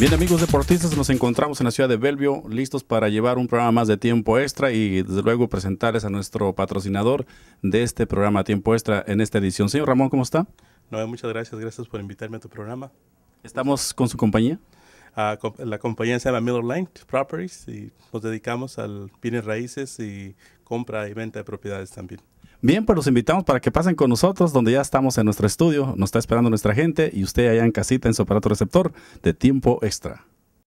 Bien amigos deportistas, nos encontramos en la ciudad de Belvio, listos para llevar un programa más de tiempo extra y desde luego presentarles a nuestro patrocinador de este programa Tiempo Extra en esta edición. Señor Ramón, ¿cómo está? No, eh, muchas gracias, gracias por invitarme a tu programa. ¿Estamos con su compañía? Ah, la compañía se llama Miller Line Properties y nos dedicamos al bienes raíces y compra y venta de propiedades también. Bien, pues los invitamos para que pasen con nosotros, donde ya estamos en nuestro estudio, nos está esperando nuestra gente y usted allá en casita en su aparato receptor de tiempo extra.